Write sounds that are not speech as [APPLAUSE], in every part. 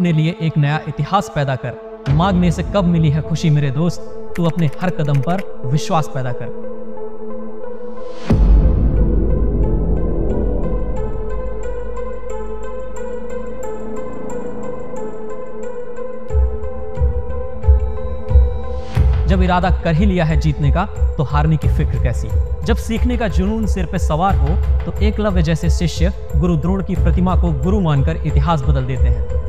अपने लिए एक नया इतिहास पैदा कर मांगने से कब मिली है खुशी मेरे दोस्त तू अपने हर कदम पर विश्वास पैदा कर जब इरादा कर ही लिया है जीतने का तो हारने की फिक्र कैसी जब सीखने का जुनून सिर पर सवार हो तो एकलव्य जैसे शिष्य गुरु द्रोण की प्रतिमा को गुरु मानकर इतिहास बदल देते हैं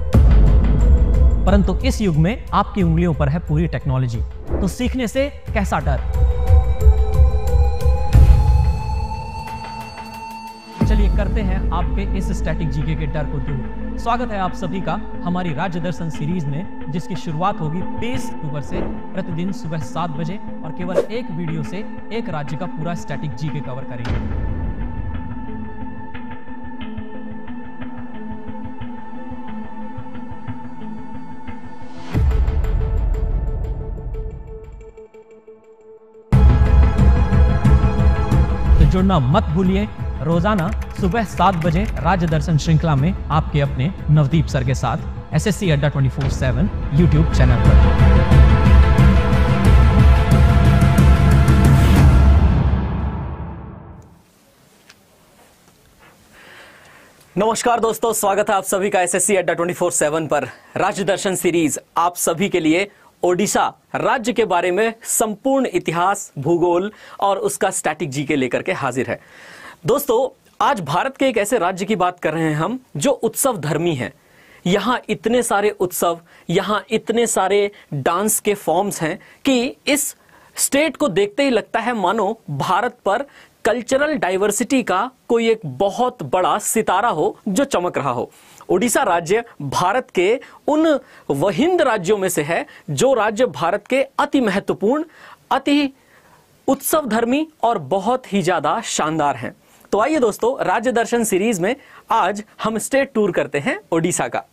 परंतु इस युग में आपकी उंगलियों पर है पूरी टेक्नोलॉजी तो सीखने से कैसा डर चलिए करते हैं आपके इस स्टैटिक जीके के डर को दूर स्वागत है आप सभी का हमारी राज्य दर्शन सीरीज में जिसकी शुरुआत होगी 23 अक्टूबर से प्रतिदिन सुबह सात बजे और केवल एक वीडियो से एक राज्य का पूरा स्टैटिक जीके कवर करेंगे जुड़ना मत भूलिए रोजाना सुबह सात बजे राज्य दर्शन श्रृंखला में आपके अपने नवदीप सर के साथ S S C Adda twenty four seven YouTube channel पर नमस्कार दोस्तों स्वागत है आप सभी का S S C Adda twenty four seven पर राज्य दर्शन सीरीज आप सभी के लिए ओडिशा राज्य के बारे में संपूर्ण इतिहास भूगोल और उसका स्टैटिक जी के लेकर के हाजिर है दोस्तों आज भारत के एक ऐसे राज्य की बात कर रहे हैं हम जो उत्सव धर्मी है यहाँ इतने सारे उत्सव यहाँ इतने सारे डांस के फॉर्म्स हैं कि इस स्टेट को देखते ही लगता है मानो भारत पर कल्चरल डाइवर्सिटी का कोई एक बहुत बड़ा सितारा हो जो चमक रहा हो ओडिशा राज्य भारत के उन वहिंद राज्यों में से है जो राज्य भारत के अति महत्वपूर्ण अति उत्सव धर्मी और बहुत ही ज्यादा शानदार हैं तो आइए दोस्तों राज्य दर्शन सीरीज में आज हम स्टेट टूर करते हैं ओडिशा का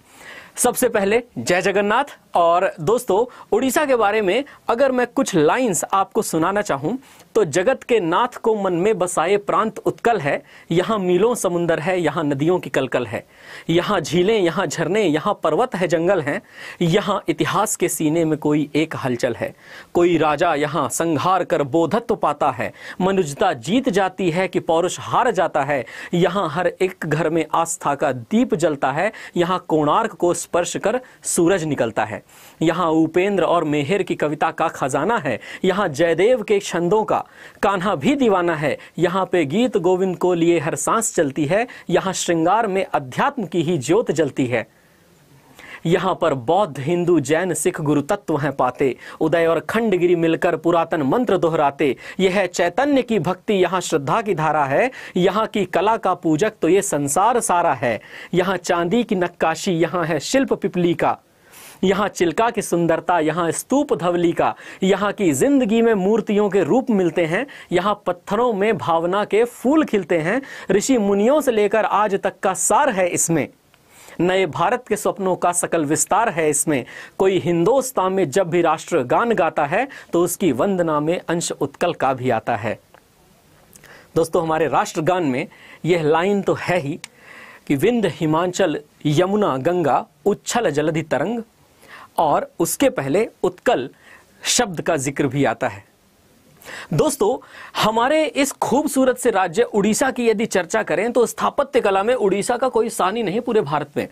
सबसे पहले जय जगन्नाथ और दोस्तों उड़ीसा के बारे में अगर मैं कुछ लाइंस आपको सुनाना चाहूँ तो जगत के नाथ को मन में बसाए प्रांत उत्कल है यहाँ मीलों समुंदर है यहाँ नदियों की कलकल है यहाँ झीलें यहाँ झरने यहाँ पर्वत है जंगल हैं यहाँ इतिहास के सीने में कोई एक हलचल है कोई राजा यहाँ संहार कर बोधत्व पाता है मनुजता जीत जाती है कि पौरुष हार जाता है यहाँ हर एक घर में आस्था का दीप जलता है यहाँ कोणार्क को स्पर्श कर सूरज निकलता है यहाँ उपेंद्र और मेहर की कविता का खजाना है यहाँ जयदेव के छंदों का कान्हा भी दीवाना है यहाँ पे गीत गोविंद को लिए हर सांस चलती है यहाँ श्रृंगार में अध्यात्म की ही ज्योत जलती है यहाँ पर बौद्ध हिंदू जैन सिख गुरु तत्व हैं पाते उदय और खंडगिरी मिलकर पुरातन मंत्र दोहराते यह चैतन्य की भक्ति यहाँ श्रद्धा की धारा है यहाँ की कला का पूजक तो ये संसार सारा है यहाँ चांदी की नक्काशी यहाँ है शिल्प पिपली का यहाँ चिल्का की सुंदरता यहाँ स्तूप धवली का यहाँ की जिंदगी में मूर्तियों के रूप मिलते हैं यहाँ पत्थरों में भावना के फूल खिलते हैं ऋषि मुनियों से लेकर आज तक का सार है इसमें नए भारत के सपनों का सकल विस्तार है इसमें कोई हिंदुस्तान में जब भी राष्ट्र गान गाता है तो उसकी वंदना में अंश उत्कल का भी आता है दोस्तों हमारे राष्ट्रगान में यह लाइन तो है ही कि विंध्य हिमाचल यमुना गंगा उच्छल जलधि तरंग और उसके पहले उत्कल शब्द का जिक्र भी आता है दोस्तों हमारे इस खूबसूरत से राज्य उड़ीसा की यदि चर्चा करें तो स्थापत्य कला में उड़ीसा का कोई सानी नहीं पूरे भारत में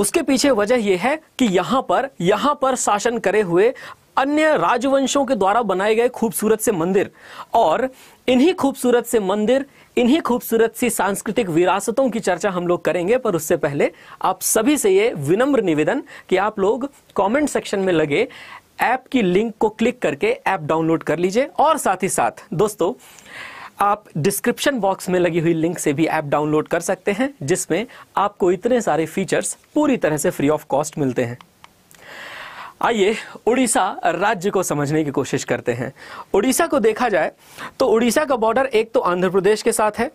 उसके पीछे वजह यह है कि यहां पर यहां पर शासन करे हुए अन्य राजवंशों के द्वारा बनाए गए खूबसूरत से मंदिर और इन्हीं खूबसूरत से मंदिर इन्हीं खूबसूरत सी सांस्कृतिक विरासतों की चर्चा हम लोग करेंगे पर उससे पहले आप सभी से ये विनम्र निवेदन कि आप लोग कमेंट सेक्शन में लगे ऐप की लिंक को क्लिक करके ऐप डाउनलोड कर लीजिए और साथ ही साथ दोस्तों आप डिस्क्रिप्शन बॉक्स में लगी हुई लिंक से भी ऐप डाउनलोड कर सकते हैं जिसमें आपको इतने सारे फीचर्स पूरी तरह से फ्री ऑफ कॉस्ट मिलते हैं आइए उड़ीसा राज्य को समझने की कोशिश करते हैं उड़ीसा को देखा जाए तो उड़ीसा का बॉर्डर एक तो आंध्र प्रदेश के साथ है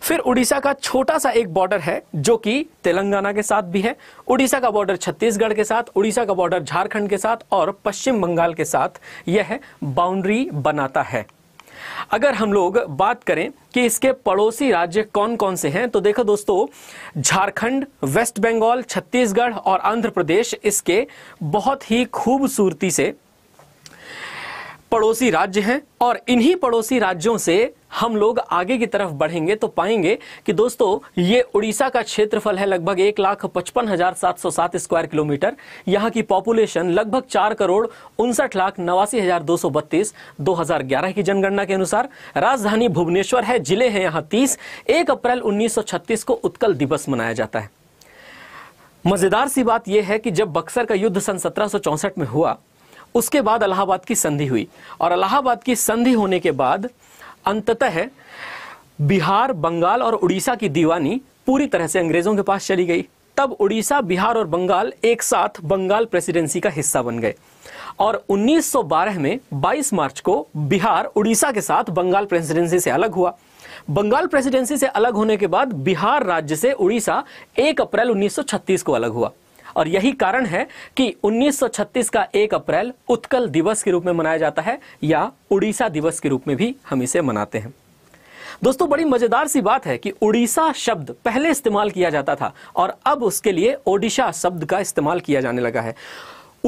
फिर उड़ीसा का छोटा सा एक बॉर्डर है जो कि तेलंगाना के साथ भी है उड़ीसा का बॉर्डर छत्तीसगढ़ के साथ उड़ीसा का बॉर्डर झारखंड के साथ और पश्चिम बंगाल के साथ यह बाउंड्री बनाता है अगर हम लोग बात करें कि इसके पड़ोसी राज्य कौन कौन से हैं तो देखो दोस्तों झारखंड वेस्ट बंगाल छत्तीसगढ़ और आंध्र प्रदेश इसके बहुत ही खूबसूरती से पड़ोसी राज्य हैं और इन्हीं पड़ोसी राज्यों से हम लोग आगे की तरफ बढ़ेंगे तो पाएंगे कि दोस्तों ये उड़ीसा का क्षेत्रफल है लगभग एक लाख पचपन हजार सात सौ सात स्क्वायर किलोमीटर यहाँ की पॉपुलेशन लगभग चार करोड़ उनसठ लाख नवासी हजार दो सौ बत्तीस दो हजार ग्यारह की जनगणना के अनुसार राजधानी भुवनेश्वर है जिले हैं यहाँ तीस एक अप्रैल उन्नीस सौ छत्तीस को उत्कल दिवस मनाया जाता है मजेदार सी बात यह है कि जब बक्सर का युद्ध सन सत्रह में हुआ उसके बाद अलाहाबाद की संधि हुई और अलाहाबाद की संधि होने के बाद अंततः बिहार बंगाल और उड़ीसा की दीवानी पूरी तरह से अंग्रेजों के पास चली गई तब उड़ीसा बिहार और बंगाल एक साथ बंगाल प्रेसिडेंसी का हिस्सा बन गए और 1912 में 22 मार्च को बिहार उड़ीसा के साथ बंगाल प्रेसिडेंसी से अलग हुआ बंगाल प्रेसिडेंसी से अलग होने के बाद बिहार राज्य से उड़ीसा 1 अप्रैल 1936 को अलग हुआ और यही कारण है कि 1936 का 1 अप्रैल उत्कल दिवस के रूप में मनाया जाता है या उड़ीसा दिवस के रूप में भी हम इसे मनाते हैं दोस्तों बड़ी मजेदार सी बात है कि उड़ीसा शब्द पहले इस्तेमाल किया जाता था और अब उसके लिए ओडिशा शब्द का इस्तेमाल किया जाने लगा है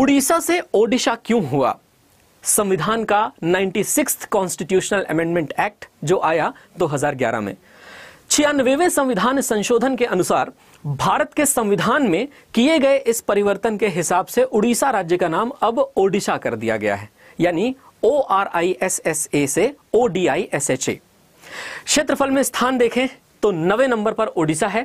उड़ीसा से ओडिशा क्यों हुआ संविधान का सिक्स कॉन्स्टिट्यूशनल अमेंडमेंट एक्ट जो आया 2011 में छियानवेवे संविधान संशोधन के अनुसार भारत के संविधान में किए गए इस परिवर्तन के हिसाब से उड़ीसा राज्य का नाम अब ओडिशा कर दिया गया है यानी O R I S S A से O D I S H A क्षेत्रफल में स्थान देखें तो नवे नंबर पर ओडिशा है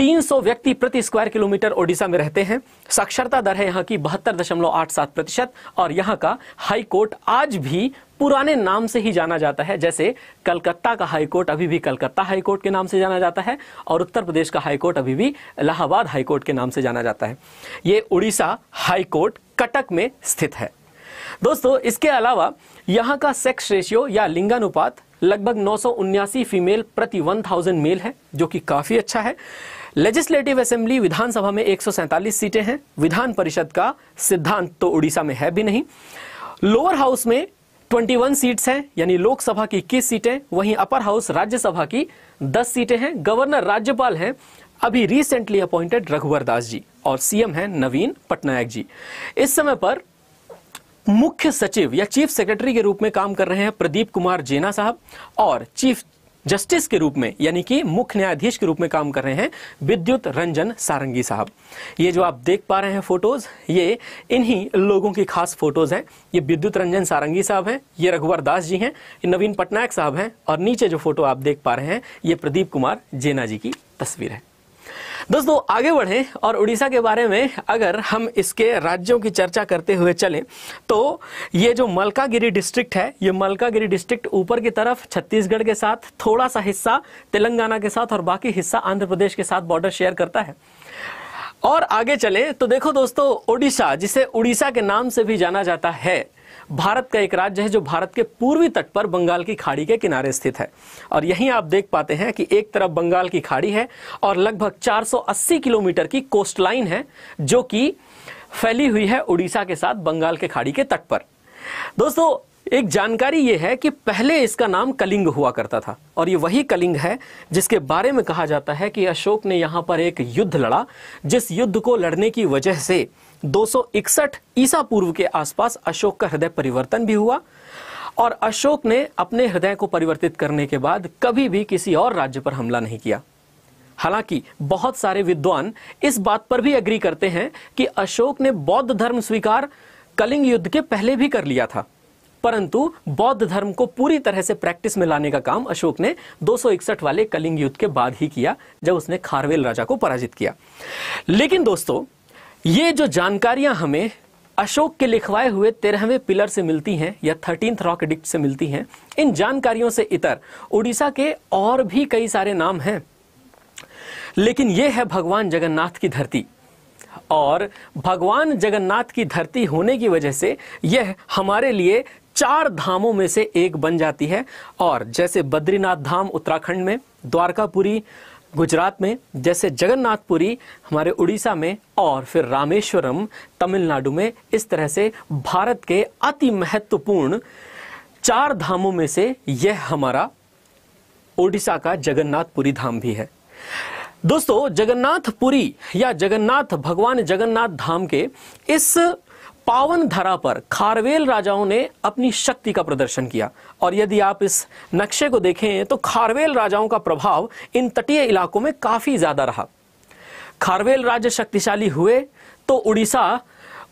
300 व्यक्ति प्रति स्क्वायर किलोमीटर ओडिशा में रहते हैं साक्षरता दर है यहाँ की बहत्तर दशमलव आठ सात प्रतिशत और यहाँ का हाई कोर्ट आज भी पुराने नाम से ही जाना जाता है जैसे कलकत्ता का हाई कोर्ट अभी भी कलकत्ता हाई कोर्ट के नाम से जाना जाता है और उत्तर प्रदेश का हाई कोर्ट अभी भी इलाहाबाद हाई कोर्ट के नाम से जाना जाता है ये उड़ीसा हाई कोर्ट कटक में स्थित है दोस्तों इसके अलावा यहाँ का सेक्स रेशियो या लिंगानुपात लगभग नौ फीमेल प्रति 1000 मेल है जो कि काफ़ी अच्छा है लेजिस्लेटिव असेंबली विधानसभा में एक सीटें हैं विधान परिषद का सिद्धांत तो उड़ीसा में है भी नहीं लोअर हाउस में 21 सीट्स हैं यानी लोकसभा की इक्कीस सीटें वहीं अपर हाउस राज्यसभा की 10 सीटें हैं गवर्नर राज्यपाल हैं अभी रिसेंटली अपॉइंटेड रघुवर दास जी और सीएम हैं नवीन पटनायक जी इस समय पर मुख्य सचिव या चीफ सेक्रेटरी के रूप में काम कर रहे हैं प्रदीप कुमार जेना साहब और चीफ जस्टिस के रूप में यानी कि मुख्य न्यायाधीश के रूप में काम कर रहे हैं विद्युत रंजन सारंगी साहब ये जो आप देख पा रहे हैं फोटोज ये इन्हीं लोगों की खास फोटोज हैं ये विद्युत रंजन सारंगी साहब हैं ये रघुवर दास जी हैं ये नवीन पटनायक साहब हैं और नीचे जो फोटो आप देख पा रहे हैं ये प्रदीप कुमार जेना जी की तस्वीर है दोस्तों तो आगे बढ़ें और उड़ीसा के बारे में अगर हम इसके राज्यों की चर्चा करते हुए चलें तो ये जो मलकागिरी डिस्ट्रिक्ट है ये मलकागिरी डिस्ट्रिक्ट ऊपर की तरफ छत्तीसगढ़ के साथ थोड़ा सा हिस्सा तेलंगाना के साथ और बाकी हिस्सा आंध्र प्रदेश के साथ बॉर्डर शेयर करता है और आगे चले तो देखो दोस्तों ओडिशा जिसे उड़ीसा के नाम से भी जाना जाता है भारत का एक राज्य है जो भारत के पूर्वी तट पर बंगाल की खाड़ी के किनारे स्थित है और यहीं आप देख पाते हैं कि एक तरफ बंगाल की खाड़ी है और लगभग 480 किलोमीटर की कोस्ट लाइन है जो कि फैली हुई है उड़ीसा के साथ बंगाल के खाड़ी के तट पर दोस्तों एक जानकारी यह है कि पहले इसका नाम कलिंग हुआ करता था और ये वही कलिंग है जिसके बारे में कहा जाता है कि अशोक ने यहाँ पर एक युद्ध लड़ा जिस युद्ध को लड़ने की वजह से 261 ईसा पूर्व के आसपास अशोक का हृदय परिवर्तन भी हुआ और अशोक ने अपने हृदय को परिवर्तित करने के बाद कभी भी किसी और राज्य पर हमला नहीं किया हालांकि बहुत सारे विद्वान इस बात पर भी अग्री करते हैं कि अशोक ने बौद्ध धर्म स्वीकार कलिंग युद्ध के पहले भी कर लिया था परंतु बौद्ध धर्म को पूरी तरह से प्रैक्टिस में लाने का काम अशोक ने 261 वाले कलिंग युद्ध के बाद ही किया जब उसने खारवेल राजा को पराजित किया लेकिन दोस्तों ये जो जानकारियां हमें अशोक के लिखवाए हुए तेरहवें पिलर से मिलती हैं या थर्टींथ रॉक एडिक्ट से मिलती हैं इन जानकारियों से इतर उड़ीसा के और भी कई सारे नाम हैं लेकिन ये है भगवान जगन्नाथ की धरती और भगवान जगन्नाथ की धरती होने की वजह से यह हमारे लिए चार धामों में से एक बन जाती है और जैसे बद्रीनाथ धाम उत्तराखंड में द्वारकापुरी गुजरात में जैसे जगन्नाथपुरी हमारे उड़ीसा में और फिर रामेश्वरम तमिलनाडु में इस तरह से भारत के अति महत्वपूर्ण चार धामों में से यह हमारा ओडिशा का जगन्नाथपुरी धाम भी है दोस्तों जगन्नाथपुरी या जगन्नाथ भगवान जगन्नाथ धाम के इस पावन धरा पर खारवेल राजाओं ने अपनी शक्ति का प्रदर्शन किया और यदि आप इस नक्शे को देखें तो खारवेल राजाओं का प्रभाव इन तटीय इलाकों में काफी ज्यादा रहा खारवेल राज्य शक्तिशाली हुए तो उड़ीसा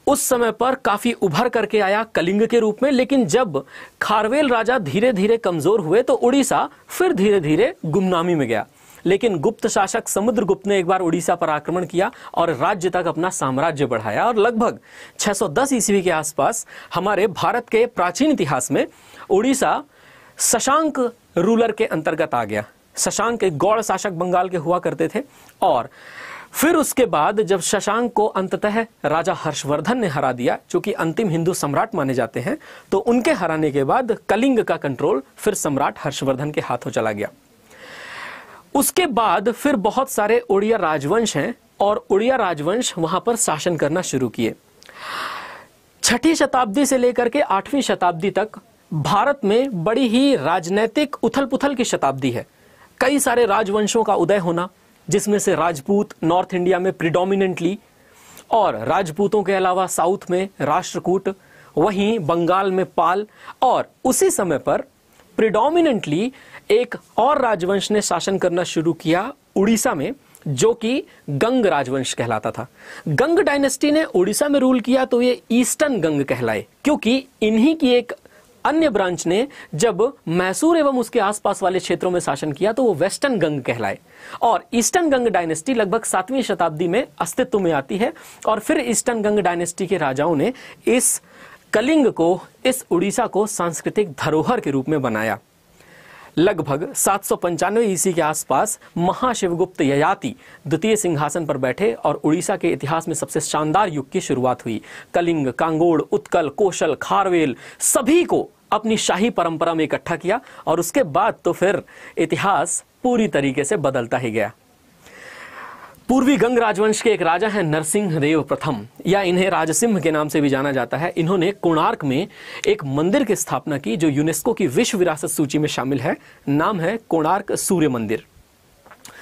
उस समय पर काफी उभर करके आया कलिंग के रूप में लेकिन जब खारवेल राजा धीरे धीरे कमजोर हुए तो उड़ीसा फिर धीरे धीरे गुमनामी में गया लेकिन गुप्त शासक समुद्रगुप्त ने एक बार उड़ीसा पर आक्रमण किया और राज्य तक अपना साम्राज्य बढ़ाया और लगभग 610 ईस्वी के आसपास हमारे भारत के प्राचीन इतिहास में उड़ीसा शशांक रूलर के अंतर्गत आ गया शशांक एक गौड़ शासक बंगाल के हुआ करते थे और फिर उसके बाद जब शशांक को अंततः राजा हर्षवर्धन ने हरा दिया जो कि अंतिम हिंदू सम्राट माने जाते हैं तो उनके हराने के बाद कलिंग का कंट्रोल फिर सम्राट हर्षवर्धन के हाथों चला गया उसके बाद फिर बहुत सारे उड़िया राजवंश हैं और उड़िया राजवंश वहां पर शासन करना शुरू किए छठी शताब्दी से लेकर के आठवीं शताब्दी तक भारत में बड़ी ही राजनैतिक उथल पुथल की शताब्दी है कई सारे राजवंशों का उदय होना जिसमें से राजपूत नॉर्थ इंडिया में प्रिडोमिनेंटली और राजपूतों के अलावा साउथ में राष्ट्रकूट वहीं बंगाल में पाल और उसी समय पर प्रिडोमिनेंटली एक और राजवंश ने शासन करना शुरू किया उड़ीसा में जो कि गंग राजवंश कहलाता था गंग डायनेस्टी ने उड़ीसा में रूल किया तो ये ईस्टर्न गंग कहलाए क्योंकि इन्हीं की एक अन्य ब्रांच ने जब मैसूर एवं उसके आसपास वाले क्षेत्रों में शासन किया तो वो वेस्टर्न गंग कहलाए और ईस्टर्न गंग डायनेस्टी लगभग सातवीं शताब्दी में अस्तित्व में आती है और फिर ईस्टर्न गंग डायनेस्टी के राजाओं ने इस कलिंग को इस उड़ीसा को सांस्कृतिक धरोहर के रूप में बनाया लगभग सात सौ पंचानवे ईस्वी के आसपास महाशिवगुप्त ययाति द्वितीय सिंहासन पर बैठे और उड़ीसा के इतिहास में सबसे शानदार युग की शुरुआत हुई कलिंग कांगोड़ उत्कल कोशल खारवेल सभी को अपनी शाही परंपरा में इकट्ठा किया और उसके बाद तो फिर इतिहास पूरी तरीके से बदलता ही गया पूर्वी गंग राजवंश के एक राजा हैं नरसिंह देव प्रथम या इन्हें राजसिंह के नाम से भी जाना जाता है इन्होंने कोणार्क में एक मंदिर की स्थापना की जो यूनेस्को की विश्व विरासत सूची में शामिल है नाम है कोणार्क सूर्य मंदिर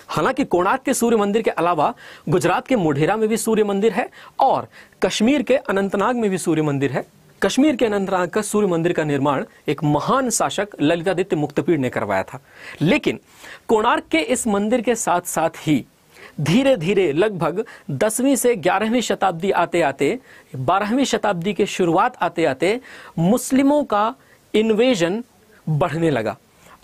हालांकि कोणार्क के सूर्य मंदिर के अलावा गुजरात के मोढेरा में भी सूर्य मंदिर है और कश्मीर के अनंतनाग में भी सूर्य मंदिर है कश्मीर के अनंतनाग का सूर्य मंदिर का निर्माण एक महान शासक ललितादित्य मुक्तपीड़ ने करवाया था लेकिन कोणार्क के इस मंदिर के साथ साथ ही धीरे धीरे लगभग दसवीं से ग्यारहवीं शताब्दी आते आते बारहवीं शताब्दी के शुरुआत आते आते मुस्लिमों का इन्वेजन बढ़ने लगा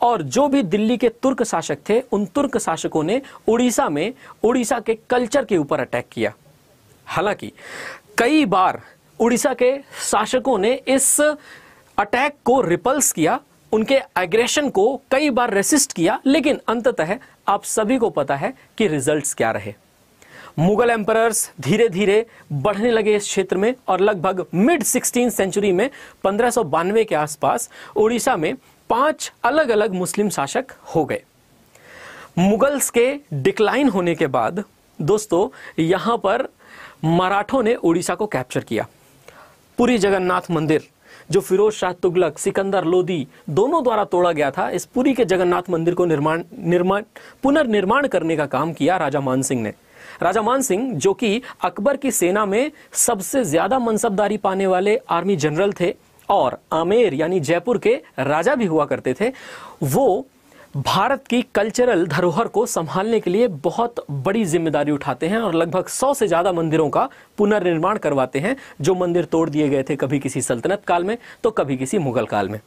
और जो भी दिल्ली के तुर्क शासक थे उन तुर्क शासकों ने उड़ीसा में उड़ीसा के कल्चर के ऊपर अटैक किया हालांकि कई बार उड़ीसा के शासकों ने इस अटैक को रिपल्स किया उनके एग्रेशन को कई बार रेसिस्ट किया लेकिन अंततः आप सभी को पता है कि रिजल्ट्स क्या रहे मुगल एम्परर्स धीरे धीरे बढ़ने लगे इस क्षेत्र में और लगभग मिड सिक्सटीन सेंचुरी में पंद्रह के आसपास उड़ीसा में पांच अलग अलग मुस्लिम शासक हो गए मुगल्स के डिक्लाइन होने के बाद दोस्तों यहां पर मराठों ने उड़ीसा को कैप्चर किया पूरी जगन्नाथ मंदिर जो फिरोज शाह तुगलक सिकंदर लोदी दोनों द्वारा तोड़ा गया था इस पुरी के जगन्नाथ मंदिर को निर्माण निर्माण पुनर्निर्माण करने का काम किया राजा मान सिंह ने राजा मान सिंह जो कि अकबर की सेना में सबसे ज्यादा मनसबदारी पाने वाले आर्मी जनरल थे और आमेर यानी जयपुर के राजा भी हुआ करते थे वो भारत की कल्चरल धरोहर को संभालने के लिए बहुत बड़ी जिम्मेदारी उठाते हैं और लगभग सौ से ज़्यादा मंदिरों का पुनर्निर्माण करवाते हैं जो मंदिर तोड़ दिए गए थे कभी किसी सल्तनत काल में तो कभी किसी मुगल काल में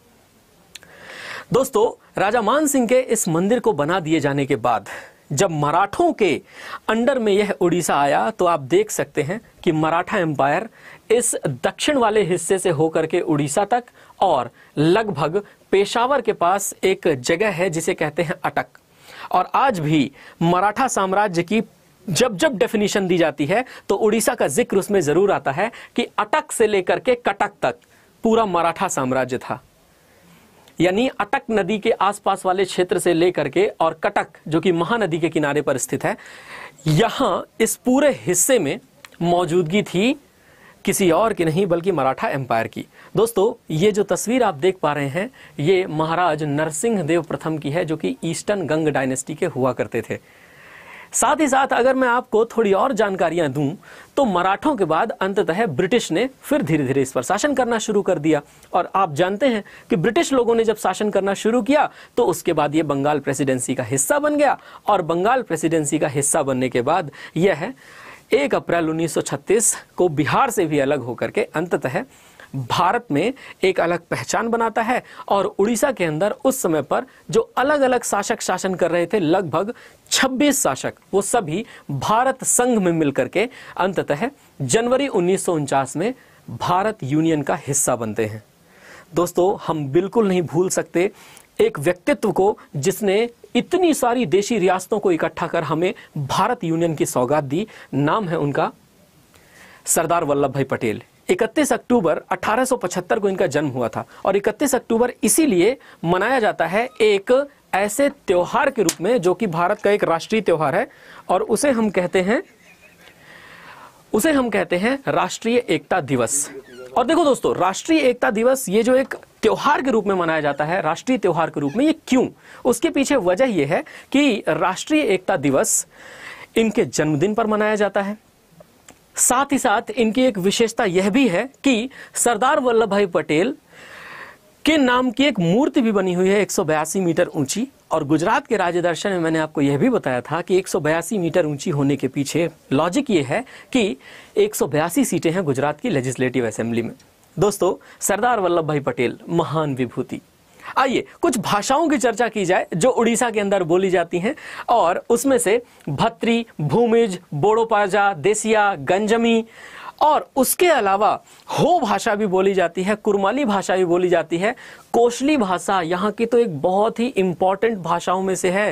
दोस्तों राजा मान सिंह के इस मंदिर को बना दिए जाने के बाद जब मराठों के अंडर में यह उड़ीसा आया तो आप देख सकते हैं कि मराठा एम्पायर इस दक्षिण वाले हिस्से से होकर के उड़ीसा तक और लगभग पेशावर के पास एक जगह है जिसे कहते हैं अटक और आज भी मराठा साम्राज्य की जब जब डेफिनेशन दी जाती है तो उड़ीसा का जिक्र उसमें जरूर आता है कि अटक से लेकर के कटक तक पूरा मराठा साम्राज्य था यानी अटक नदी के आसपास वाले क्षेत्र से लेकर के और कटक जो कि महानदी के किनारे पर स्थित है यहाँ इस पूरे हिस्से में मौजूदगी थी किसी और की नहीं बल्कि मराठा एम्पायर की दोस्तों ये जो तस्वीर आप देख पा रहे हैं ये महाराज नरसिंह देव प्रथम की है जो कि ईस्टर्न गंग डायनेस्टी के हुआ करते थे साथ ही साथ अगर मैं आपको थोड़ी और जानकारियां दूं तो मराठों के बाद अंततः ब्रिटिश ने फिर धीरे धीरे इस पर शासन करना शुरू कर दिया और आप जानते हैं कि ब्रिटिश लोगों ने जब शासन करना शुरू किया तो उसके बाद यह बंगाल प्रेसिडेंसी का हिस्सा बन गया और बंगाल प्रेसिडेंसी का हिस्सा बनने के बाद यह है एक अप्रैल 1936 को बिहार से भी अलग होकर के अंततः भारत में एक अलग पहचान बनाता है और उड़ीसा के अंदर उस समय पर जो अलग अलग शासक शासन कर रहे थे लगभग 26 शासक वो सभी भारत संघ में मिलकर के अंततः जनवरी उन्नीस में भारत यूनियन का हिस्सा बनते हैं दोस्तों हम बिल्कुल नहीं भूल सकते एक व्यक्तित्व को जिसने इतनी सारी देशी रियासतों को इकट्ठा कर हमें भारत यूनियन की सौगात दी नाम है उनका सरदार वल्लभ भाई पटेल 31 अक्टूबर 1875 को इनका जन्म हुआ था और 31 अक्टूबर इसीलिए मनाया जाता है एक ऐसे त्यौहार के रूप में जो कि भारत का एक राष्ट्रीय त्यौहार है और उसे हम कहते हैं उसे हम कहते हैं राष्ट्रीय एकता दिवस और देखो दोस्तों राष्ट्रीय एकता दिवस ये जो एक त्योहार के रूप में मनाया जाता है राष्ट्रीय त्योहार के रूप में ये क्यों उसके पीछे वजह यह है कि राष्ट्रीय एकता दिवस इनके जन्मदिन पर मनाया जाता है साथ ही साथ इनकी एक विशेषता यह भी है कि सरदार वल्लभ भाई पटेल के नाम की एक मूर्ति भी बनी हुई है एक मीटर ऊंची और गुजरात के राज्य दर्शन में मैंने आपको यह भी बताया था कि 182 मीटर ऊंची होने के पीछे लॉजिक ये है कि 182 सीटें हैं गुजरात की लेजिस्लेटिव असेंबली में दोस्तों सरदार वल्लभ भाई पटेल महान विभूति आइए कुछ भाषाओं की चर्चा की जाए जो उड़ीसा के अंदर बोली जाती हैं और उसमें से भत्री भूमिज बोड़ोपाजा देसिया गंजमी और उसके अलावा हो भाषा भी बोली जाती है कुरमाली भाषा भी बोली जाती है कोशली भाषा यहाँ की तो एक बहुत ही इम्पॉर्टेंट भाषाओं में से है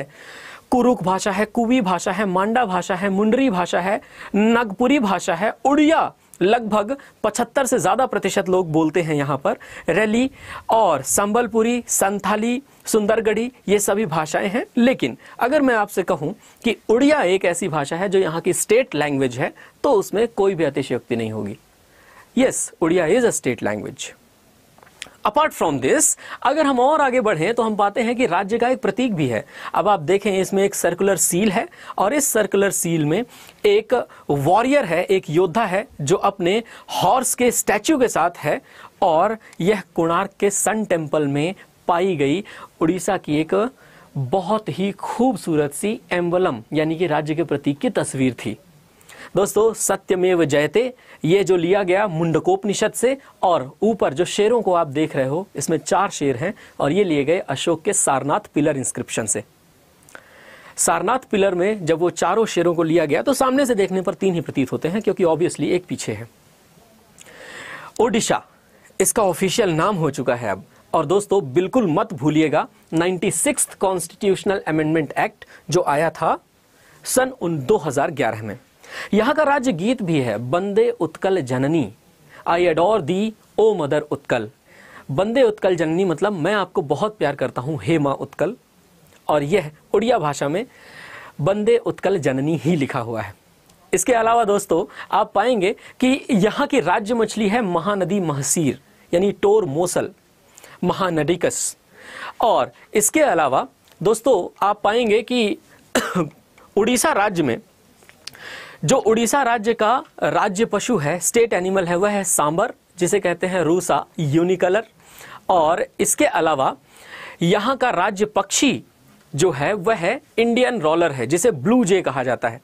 कुरुक भाषा है कुवी भाषा है मांडा भाषा है मुंडरी भाषा है नागपुरी भाषा है उड़िया लगभग 75 से ज़्यादा प्रतिशत लोग बोलते हैं यहाँ पर रैली और संबलपुरी संथाली सुंदरगढ़ी ये सभी भाषाएं हैं लेकिन अगर मैं आपसे कहूँ कि उड़िया एक ऐसी भाषा है जो यहाँ की स्टेट लैंग्वेज है तो उसमें कोई भी अतिशयोक्ति नहीं होगी yes Oriya is a state language apart from this अगर हम और आगे बढ़ें तो हम पाते हैं कि राज्य का एक प्रतीक भी है अब आप देखें इसमें एक सर्कुलर सील है और इस सर्कुलर सील में एक वॉरियर है एक योद्धा है जो अपने हॉर्स के स्टैचू के साथ है और यह कोणार्क के सन टेम्पल में पाई गई उड़ीसा की एक बहुत ही खूबसूरत सी एम्बलम यानी कि राज्य के प्रतीक की तस्वीर थी दोस्तों सत्यमेव जयते ये जो लिया गया मुंडकोपनिषद से और ऊपर जो शेरों को आप देख रहे हो इसमें चार शेर हैं और ये लिए गए अशोक के सारनाथ पिलर इंस्क्रिप्शन से सारनाथ पिलर में जब वो चारों शेरों को लिया गया तो सामने से देखने पर तीन ही प्रतीत होते हैं क्योंकि ऑब्वियसली एक पीछे है ओडिशा इसका ऑफिशियल नाम हो चुका है अब और दोस्तों बिल्कुल मत भूलिएगा ninety six constitutional amendment act जो आया था सन उन 2011 में यहाँ का राज्य गीत भी है Bande Utkal Janani I adore thee O mother Utkal Bande Utkal जननी मतलब मैं आपको बहुत प्यार करता हूँ हे माँ उत्कल और यह उड़िया भाषा में बंदे उत्कल जननी ही लिखा हुआ है इसके अलावा दोस्तों आप पाएंगे कि यहाँ की राज्य मछली है महानदी महसीर यानी टोर मोसल महानडिकस और इसके अलावा दोस्तों आप पाएंगे कि [COUGHS] उड़ीसा राज्य में जो उड़ीसा राज्य का राज्य पशु है स्टेट एनिमल है वह है सांबर जिसे कहते हैं रूसा यूनिकलर और इसके अलावा यहाँ का राज्य पक्षी जो है वह है इंडियन रॉलर है जिसे ब्लू जे कहा जाता है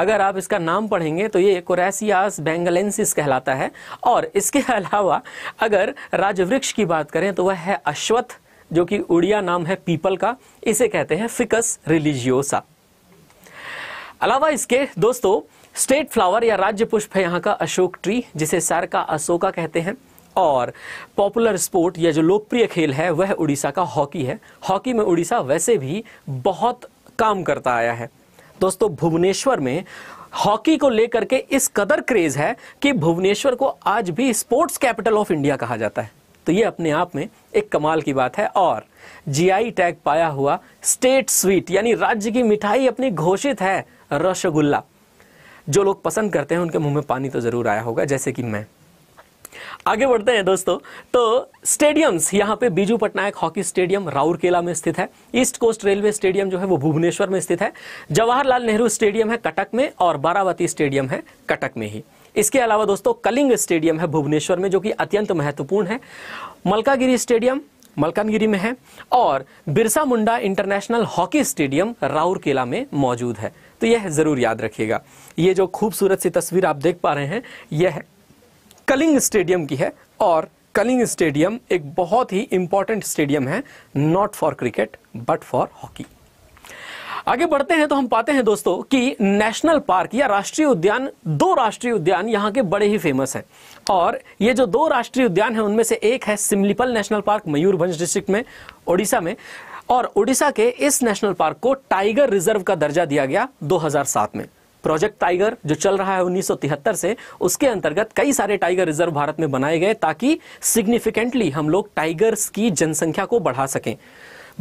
अगर आप इसका नाम पढ़ेंगे तो ये कोरेसियास बेंगलेंसिस कहलाता है और इसके [LAUGHS] अलावा अगर राजवृक्ष की बात करें तो वह है अश्वत्थ जो कि उड़िया नाम है पीपल का इसे कहते हैं फिकस रिलीजियोसा अलावा इसके दोस्तों स्टेट फ्लावर या राज्य पुष्प है यहाँ का अशोक ट्री जिसे सर का अशोका कहते हैं और पॉपुलर स्पोर्ट या जो लोकप्रिय खेल है वह उड़ीसा का हॉकी है हॉकी में उड़ीसा वैसे भी बहुत काम करता आया है दोस्तों भुवनेश्वर में हॉकी को लेकर के इस कदर क्रेज है कि भुवनेश्वर को आज भी स्पोर्ट्स कैपिटल ऑफ इंडिया कहा जाता है तो ये अपने आप में एक कमाल की बात है और जीआई टैग पाया हुआ स्टेट स्वीट यानी राज्य की मिठाई अपनी घोषित है रसगुल्ला जो लोग पसंद करते हैं उनके मुंह में पानी तो ज़रूर आया होगा जैसे कि मैं आगे बढ़ते हैं दोस्तों तो स्टेडियम्स यहाँ पे बीजू पटनायक हॉकी स्टेडियम राउरकेला में स्थित है ईस्ट कोस्ट रेलवे स्टेडियम जो है वो भुवनेश्वर में स्थित है जवाहरलाल नेहरू स्टेडियम है कटक में और बारावती स्टेडियम है कटक में ही इसके अलावा दोस्तों कलिंग स्टेडियम है भुवनेश्वर में जो कि अत्यंत महत्वपूर्ण है मलकागिरी स्टेडियम मलकानगिरी में है और Birsa Munda international hockey stadium Rourkela में मौजूद है तो यह ज़रूर याद रखिएगा ये जो खूबसूरत सी तस्वीर आप देख पा रहे हैं यह कलिंग स्टेडियम की है और कलिंग स्टेडियम एक बहुत ही इंपॉर्टेंट स्टेडियम है not for cricket but for hockey आगे बढ़ते हैं तो हम पाते हैं दोस्तों कि नेशनल पार्क या राष्ट्रीय उद्यान दो राष्ट्रीय उद्यान यहाँ के बड़े ही फेमस हैं और ये जो दो राष्ट्रीय उद्यान हैं उनमें से एक है Similipal national park Mayurbhanj district में ओडिशा में और उड़ीसा के इस नेशनल पार्क को टाइगर रिजर्व का दर्जा दिया गया 2007 में प्रोजेक्ट टाइगर जो चल रहा है 1973 से उसके अंतर्गत कई सारे टाइगर रिजर्व भारत में बनाए गए ताकि सिग्निफिकेंटली हम लोग टाइगर्स की जनसंख्या को बढ़ा सकें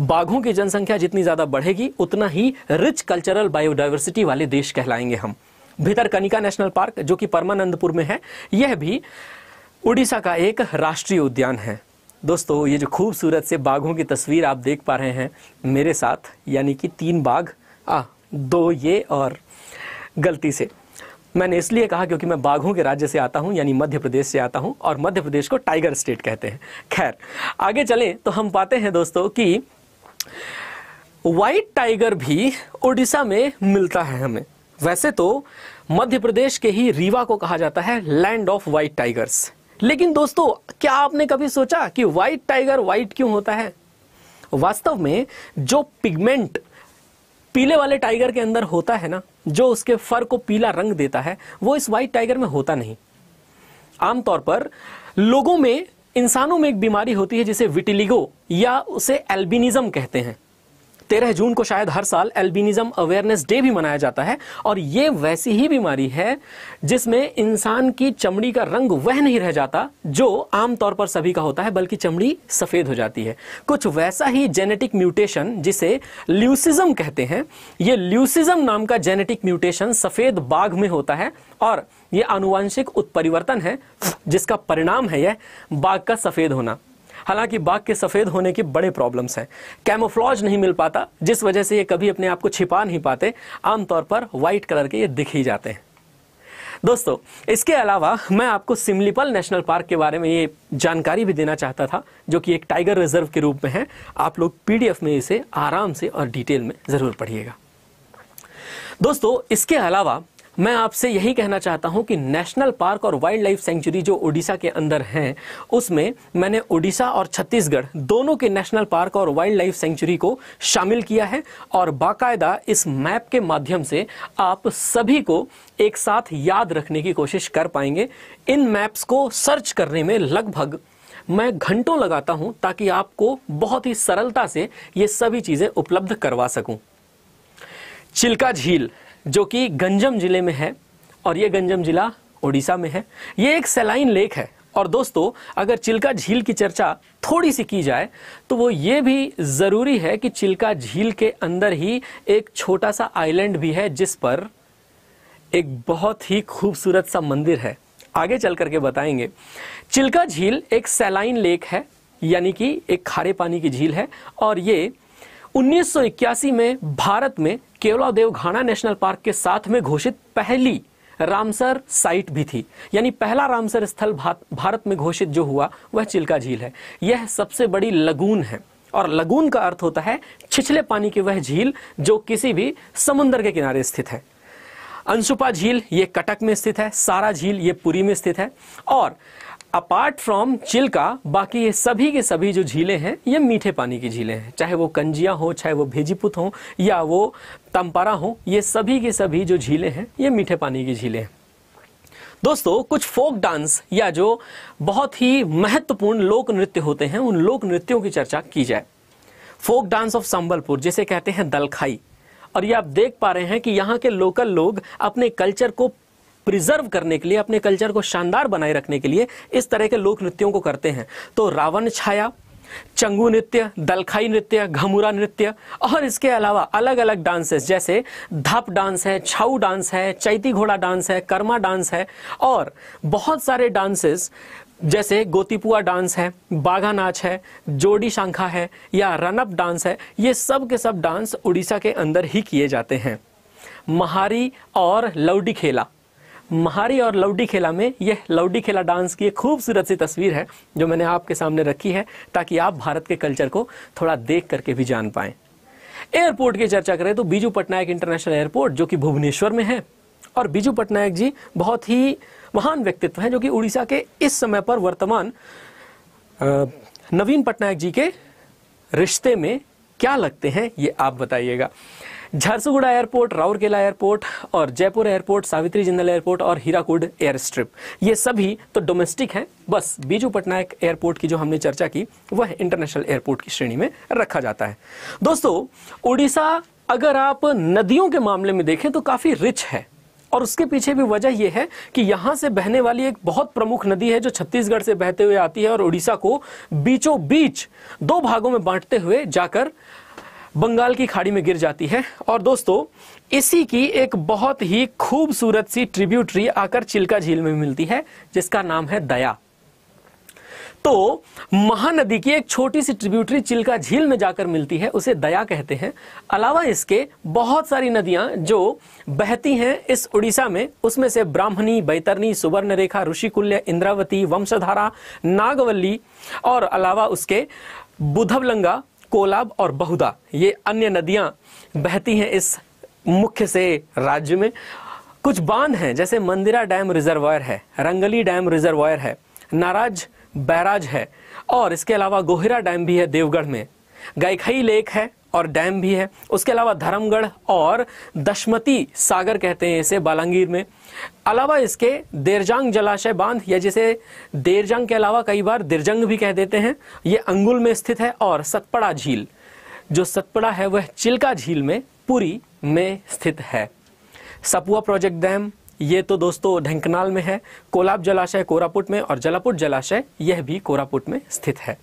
बाघों की जनसंख्या जितनी ज़्यादा बढ़ेगी उतना ही रिच कल्चरल बायोडाइवर्सिटी वाले देश कहलाएंगे हम भितरकनिका नेशनल पार्क जो कि परमानंदपुर में है यह भी उड़ीसा का एक राष्ट्रीय उद्यान है दोस्तों ये जो खूबसूरत से बाघों की तस्वीर आप देख पा रहे हैं मेरे साथ यानी कि तीन बाघ आ दो ये और गलती से मैंने इसलिए कहा क्योंकि मैं बाघों के राज्य से आता हूँ यानी मध्य प्रदेश से आता हूँ और मध्य प्रदेश को टाइगर स्टेट कहते हैं खैर आगे चलें तो हम पाते हैं दोस्तों कि वाइट टाइगर भी उड़ीसा में मिलता है हमें वैसे तो मध्य प्रदेश के ही रीवा को कहा जाता है लैंड ऑफ वाइट टाइगर्स लेकिन दोस्तों क्या आपने कभी सोचा कि व्हाइट टाइगर व्हाइट क्यों होता है वास्तव में जो पिगमेंट पीले वाले टाइगर के अंदर होता है ना जो उसके फर को पीला रंग देता है वो इस व्हाइट टाइगर में होता नहीं आमतौर पर लोगों में इंसानों में एक बीमारी होती है जिसे विटिलिगो या उसे एल्बिनिज्म कहते हैं तेरह जून को शायद हर साल एल्बिनिज्म अवेयरनेस डे भी मनाया जाता है और ये वैसी ही बीमारी है जिसमें इंसान की चमड़ी का रंग वह नहीं रह जाता जो आमतौर पर सभी का होता है बल्कि चमड़ी सफ़ेद हो जाती है कुछ वैसा ही जेनेटिक म्यूटेशन जिसे ल्यूसिज्म कहते हैं ये ल्यूसिज्म नाम का जेनेटिक म्यूटेशन सफ़ेद बाघ में होता है और ये आनुवंशिक उत्परिवर्तन है जिसका परिणाम है यह बाघ का सफ़ेद होना हालांकि बाघ के सफ़ेद होने के बड़े प्रॉब्लम्स हैं कैमोफ्लॉज नहीं मिल पाता जिस वजह से ये कभी अपने आप को छिपा नहीं पाते आमतौर पर वाइट कलर के ये दिख ही जाते हैं दोस्तों इसके अलावा मैं आपको सिमलीपल नेशनल पार्क के बारे में ये जानकारी भी देना चाहता था जो कि एक टाइगर रिजर्व के रूप में है आप लोग पीडीएफ में इसे आराम से और डिटेल में ज़रूर पढ़िएगा दोस्तों इसके अलावा मैं आपसे यही कहना चाहता हूं कि नेशनल पार्क और वाइल्ड लाइफ सेंचुरी जो ओडिशा के अंदर हैं उसमें मैंने ओडिशा और छत्तीसगढ़ दोनों के नेशनल पार्क और वाइल्ड लाइफ सेंचुरी को शामिल किया है और बाकायदा इस मैप के माध्यम से आप सभी को एक साथ याद रखने की कोशिश कर पाएंगे इन मैप्स को सर्च करने में लगभग मैं घंटों लगाता हूँ ताकि आपको बहुत ही सरलता से ये सभी चीज़ें उपलब्ध करवा सकूँ चिल्का झील जो कि गंजम जिले में है और ये गंजम जिला उड़ीसा में है ये एक सेलाइन लेक है और दोस्तों अगर चिल्का झील की चर्चा थोड़ी सी की जाए तो वो ये भी ज़रूरी है कि चिल्का झील के अंदर ही एक छोटा सा आइलैंड भी है जिस पर एक बहुत ही खूबसूरत सा मंदिर है आगे चल करके बताएंगे चिल्का झील एक सेलाइन लेक है यानी कि एक खारे पानी की झील है और ये 1981 में भारत में केवला देवघाना नेशनल पार्क के साथ में घोषित पहली रामसर साइट भी थी यानी पहला रामसर स्थल भारत में घोषित जो हुआ वह चिल्का झील है यह सबसे बड़ी लगून है और लगून का अर्थ होता है छिछले पानी की वह झील जो किसी भी समुन्दर के किनारे स्थित है अंशुपा झील ये कटक में स्थित है सारा झील ये पुरी में स्थित है और अपार्ट फ्रॉम चिल्का बाकी ये सभी के सभी जो झीलें हैं ये मीठे पानी की झीलें हैं चाहे वो कंजिया हो चाहे वो भेजीपुत हो या वो तंपारा हो ये सभी के सभी जो झीलें हैं ये मीठे पानी की झीलें हैं दोस्तों कुछ फोक डांस या जो बहुत ही महत्वपूर्ण लोक नृत्य होते हैं उन लोक नृत्यों की चर्चा की जाए फोक डांस ऑफ संबलपुर जिसे कहते हैं दलखाई और ये आप देख पा रहे हैं कि यहाँ के लोकल लोग अपने कल्चर को प्रिजर्व करने के लिए अपने कल्चर को शानदार बनाए रखने के लिए इस तरह के लोक नृत्यों को करते हैं तो रावण छाया चंगू नृत्य दलखाई नृत्य घमुरा नृत्य और इसके अलावा अलग अलग डांसेस जैसे धप डांस है छाऊ डांस है चैती घोड़ा डांस है कर्मा डांस है और बहुत सारे डांसेस जैसे गोतीपुआ डांस है बाघा नाच है जोड़ी शांखा है या रनअप डांस है ये सब के सब डांस उड़ीसा के अंदर ही किए जाते हैं महारी और लौडी खेला महारी और लौडी खेला में यह लौडी खेला डांस की एक खूबसूरत सी तस्वीर है जो मैंने आपके सामने रखी है ताकि आप भारत के कल्चर को थोड़ा देख करके भी जान पाएँ एयरपोर्ट की चर्चा करें तो बीजू पटनायक इंटरनेशनल एयरपोर्ट जो कि भुवनेश्वर में है और बीजू पटनायक जी बहुत ही महान व्यक्तित्व हैं जो कि उड़ीसा के इस समय पर वर्तमान नवीन पटनायक जी के रिश्ते में क्या लगते हैं ये आप बताइएगा झारसुगुड़ा एयरपोर्ट राउरकेला एयरपोर्ट और जयपुर एयरपोर्ट सावित्री जिंदल एयरपोर्ट और हीराकुड एयर स्ट्रिप ये सभी तो डोमेस्टिक हैं बस बीजू पटनायक एयरपोर्ट की जो हमने चर्चा की वह इंटरनेशनल एयरपोर्ट की श्रेणी में रखा जाता है दोस्तों उड़ीसा अगर आप नदियों के मामले में देखें तो काफ़ी रिच है और उसके पीछे भी वजह यह है कि यहाँ से बहने वाली एक बहुत प्रमुख नदी है जो छत्तीसगढ़ से बहते हुए आती है और उड़ीसा को बीचों बीच दो भागों में बांटते हुए जाकर बंगाल की खाड़ी में गिर जाती है और दोस्तों इसी की एक बहुत ही खूबसूरत सी ट्रिब्यूटरी आकर चिल्का झील में मिलती है जिसका नाम है दया तो महानदी की एक छोटी सी ट्रिब्यूटरी चिल्का झील में जाकर मिलती है उसे दया कहते हैं अलावा इसके बहुत सारी नदियां जो बहती हैं इस उड़ीसा में उसमें से ब्राह्मणी बैतरनी सुवर्णरेखा ऋषिकुल्य इंद्रावती वंशधारा नागवल्ली और अलावा उसके बुधवलंगा कोलाब और बहुदा ये अन्य नदियां बहती हैं इस मुख्य से राज्य में कुछ बांध हैं जैसे मंदिरा डैम रिजर्वायर है रंगली डैम रिजर्वायर है नाराज बैराज है और इसके अलावा गोहिरा डैम भी है देवगढ़ में गायखई लेक है और डैम भी है उसके अलावा धर्मगढ़ और दशमती सागर कहते हैं इसे बालांगीर में अलावा इसके देरजांग जलाशय बांध या जिसे देरजांग के अलावा कई बार दिरजंग भी कह देते हैं ये अंगुल में स्थित है और सतपड़ा झील जो सतपड़ा है वह चिल्का झील में पुरी में स्थित है सपुआ प्रोजेक्ट डैम ये तो दोस्तों ढंकनाल में है कोलाब जलाशय कोरापुट में और जलापुट जलाशय यह भी कोरापुट में स्थित है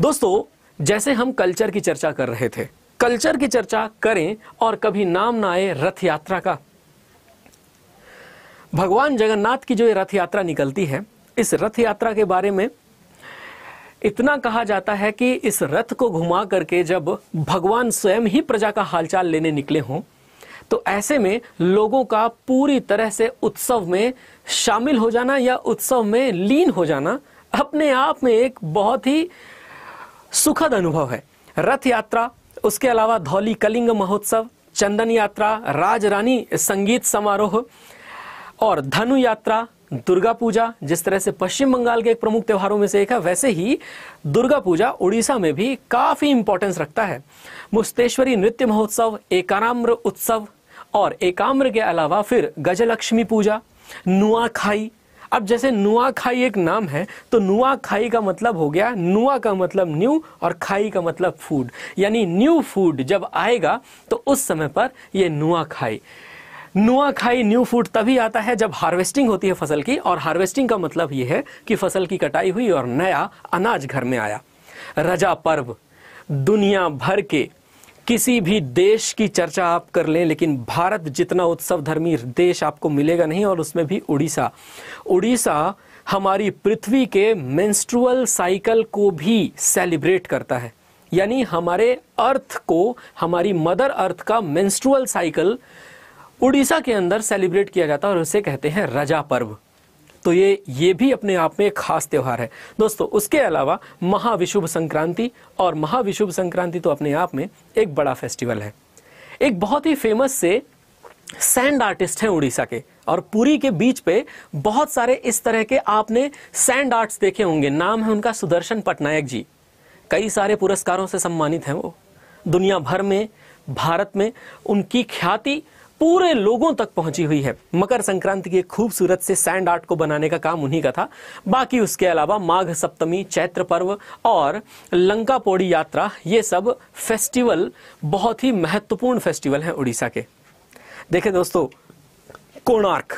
दोस्तों जैसे हम कल्चर की चर्चा कर रहे थे कल्चर की चर्चा करें और कभी नाम ना आए रथ यात्रा का भगवान जगन्नाथ की जो ये रथ यात्रा निकलती है इस रथ यात्रा के बारे में इतना कहा जाता है कि इस रथ को घुमा करके जब भगवान स्वयं ही प्रजा का हालचाल लेने निकले हों तो ऐसे में लोगों का पूरी तरह से उत्सव में शामिल हो जाना या उत्सव में लीन हो जाना अपने आप में एक बहुत ही सुखद अनुभव है रथ यात्रा उसके अलावा धौली कलिंग महोत्सव चंदन यात्रा राजरानी संगीत समारोह और धनु यात्रा दुर्गा पूजा जिस तरह से पश्चिम बंगाल के एक प्रमुख त्योहारों में से एक है वैसे ही दुर्गा पूजा उड़ीसा में भी काफी इंपॉर्टेंस रखता है मुस्तेश्वरी नृत्य महोत्सव एकाम्र उत्सव और एकाम्र के अलावा फिर गजलक्ष्मी पूजा नुआखाई अब जैसे नुआखाई एक नाम है तो नुआखाई का मतलब हो गया नुआ का मतलब न्यू और खाई का मतलब फूड यानी न्यू फूड जब आएगा तो उस समय पर यह नुआखाई नुआखाई न्यू फूड तभी आता है जब हार्वेस्टिंग होती है फसल की और हार्वेस्टिंग का मतलब ये है कि फसल की कटाई हुई और नया अनाज घर में आया रजा पर्व दुनिया भर के किसी भी देश की चर्चा आप कर लें लेकिन भारत जितना उत्सव धर्मी देश आपको मिलेगा नहीं और उसमें भी उड़ीसा उड़ीसा हमारी पृथ्वी के मेंस्ट्रुअल साइकिल को भी सेलिब्रेट करता है यानी हमारे अर्थ को हमारी मदर अर्थ का मेंस्ट्रुअल साइकिल उड़ीसा के अंदर सेलिब्रेट किया जाता है और उसे कहते हैं रजा पर्व तो ये ये भी अपने आप में एक खास त्यौहार है दोस्तों उसके अलावा महाविशुभ संक्रांति और महाविशुभ संक्रांति तो अपने आप में एक बड़ा फेस्टिवल है एक बहुत ही फेमस से सैंड आर्टिस्ट हैं उड़ीसा के और पुरी के बीच पे बहुत सारे इस तरह के आपने सैंड आर्ट्स देखे होंगे नाम है उनका सुदर्शन पटनायक जी कई सारे पुरस्कारों से सम्मानित हैं वो दुनिया भर में भारत में उनकी ख्याति पूरे लोगों तक पहुंची हुई है मकर संक्रांति के खूबसूरत से सैंड आर्ट को बनाने का काम उन्हीं का था बाकी उसके अलावा माघ सप्तमी चैत्र पर्व और लंका पौड़ी यात्रा ये सब फेस्टिवल बहुत ही महत्वपूर्ण फेस्टिवल हैं उड़ीसा के देखें दोस्तों कोणार्क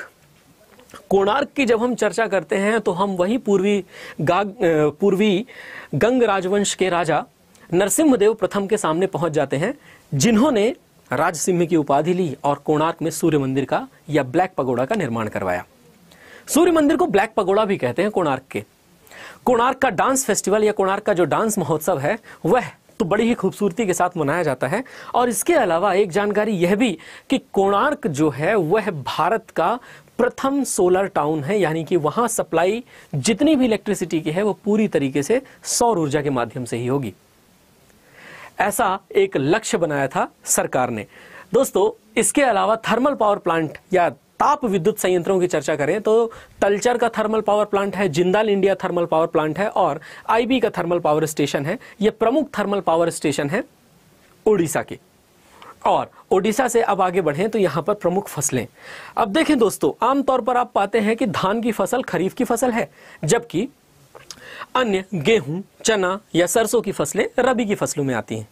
कोणार्क की जब हम चर्चा करते हैं तो हम वही पूर्वी पूर्वी गंग राजवंश के राजा नरसिम्हदेव प्रथम के सामने पहुंच जाते हैं जिन्होंने राज सिंह की उपाधि ली और कोणार्क में सूर्य मंदिर का या ब्लैक पगोड़ा का निर्माण करवाया सूर्य मंदिर को ब्लैक पगोड़ा भी कहते हैं कोणार्क के कोणार्क का डांस फेस्टिवल या कोणार्क का जो डांस महोत्सव है वह तो बड़ी ही खूबसूरती के साथ मनाया जाता है और इसके अलावा एक जानकारी यह भी कि कोणार्क जो है वह भारत का प्रथम सोलर टाउन है यानी कि वहां सप्लाई जितनी भी इलेक्ट्रिसिटी की है वो पूरी तरीके से सौर ऊर्जा के माध्यम से ही होगी ऐसा एक लक्ष्य बनाया था सरकार ने दोस्तों इसके अलावा थर्मल पावर प्लांट या ताप विद्युत संयंत्रों की चर्चा करें तो तलचर का थर्मल पावर प्लांट है Jindal India thermal power plant है और आईबी का थर्मल पावर स्टेशन है यह प्रमुख थर्मल पावर स्टेशन है उड़ीसा के और ओडिशा से अब आगे बढ़े तो यहां पर प्रमुख फसलें अब देखें दोस्तों आमतौर पर आप पाते हैं कि धान की फसल खरीफ की फसल है जबकि अन्य गेहूं चना या सरसों की फसलें रबी की फसलों में आती हैं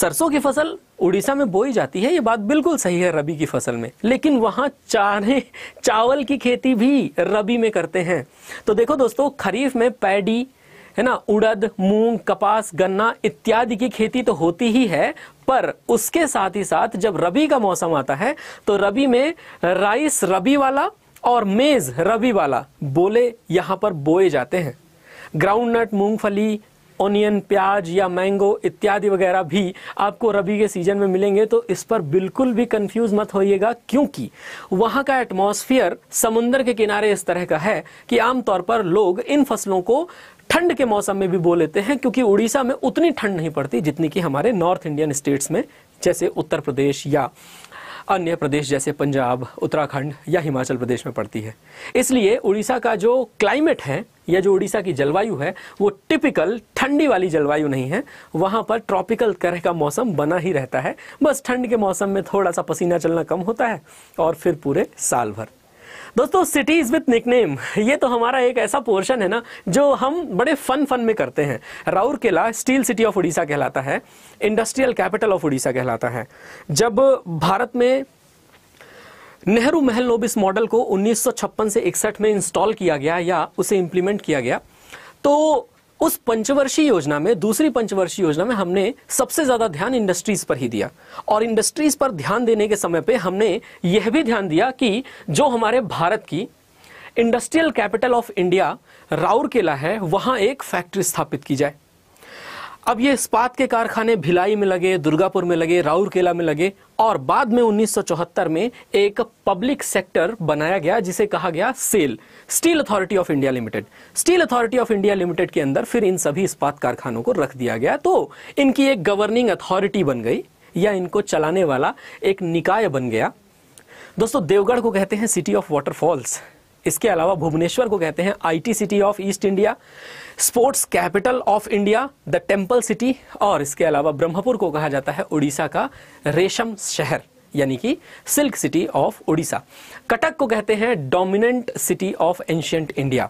सरसों की फसल उड़ीसा में बोई जाती है ये बात बिल्कुल सही है रबी की फसल में लेकिन वहाँ चारे चावल की खेती भी रबी में करते हैं तो देखो दोस्तों खरीफ में पैडी है ना उड़द मूंग कपास गन्ना इत्यादि की खेती तो होती ही है पर उसके साथ ही साथ जब रबी का मौसम आता है तो रबी में राइस रबी वाला और मेज रबी वाला बोले यहाँ पर बोए जाते हैं ग्राउंड नट मूंगफली ऑनियन प्याज या मैंगो इत्यादि वगैरह भी आपको रबी के सीजन में मिलेंगे तो इस पर बिल्कुल भी कंफ्यूज मत होइएगा क्योंकि वहाँ का एटमॉस्फेयर समुंदर के किनारे इस तरह का है कि आमतौर पर लोग इन फसलों को ठंड के मौसम में भी बो लेते हैं क्योंकि उड़ीसा में उतनी ठंड नहीं पड़ती जितनी कि हमारे नॉर्थ इंडियन स्टेट्स में जैसे उत्तर प्रदेश या अन्य प्रदेश जैसे पंजाब उत्तराखंड या हिमाचल प्रदेश में पड़ती है इसलिए उड़ीसा का जो क्लाइमेट है या जो उड़ीसा की जलवायु है वो टिपिकल ठंडी वाली जलवायु नहीं है वहाँ पर ट्रॉपिकल तरह का मौसम बना ही रहता है बस ठंड के मौसम में थोड़ा सा पसीना चलना कम होता है और फिर पूरे साल भर दोस्तों सिटीज विथ निकनेम ये तो हमारा एक ऐसा पोर्शन है ना जो हम बड़े फन फन में करते हैं Rourkela steel city of Orissa कहलाता है इंडस्ट्रियल कैपिटल ऑफ उड़ीसा कहलाता है जब भारत में नेहरू महल नोबिस मॉडल को 1956 से इकसठ में इंस्टॉल किया गया या उसे इम्प्लीमेंट किया गया तो उस पंचवर्षीय योजना में दूसरी पंचवर्षीय योजना में हमने सबसे ज्यादा ध्यान इंडस्ट्रीज पर ही दिया और इंडस्ट्रीज पर ध्यान देने के समय पे हमने यह भी ध्यान दिया कि जो हमारे भारत की industrial capital of India Rourkela है वहां एक फैक्ट्री स्थापित की जाए अब ये इस्पात के कारखाने भिलाई में लगे दुर्गापुर में लगे राउरकेला में लगे और बाद में 1974 में एक पब्लिक सेक्टर बनाया गया जिसे कहा गया SAIL steel authority of India limited steel authority of India limited के अंदर फिर इन सभी इस्पात कारखानों को रख दिया गया तो इनकी एक गवर्निंग अथॉरिटी बन गई या इनको चलाने वाला एक निकाय बन गया दोस्तों देवगढ़ को कहते हैं सिटी ऑफ वाटरफॉल्स इसके अलावा भुवनेश्वर को कहते हैं IT city of east India sports capital of India the temple city और इसके अलावा ब्रह्मपुर को कहा जाता है उड़ीसा का रेशम शहर यानी कि silk city of Orissa Cuttack को कहते हैं dominant city of ancient India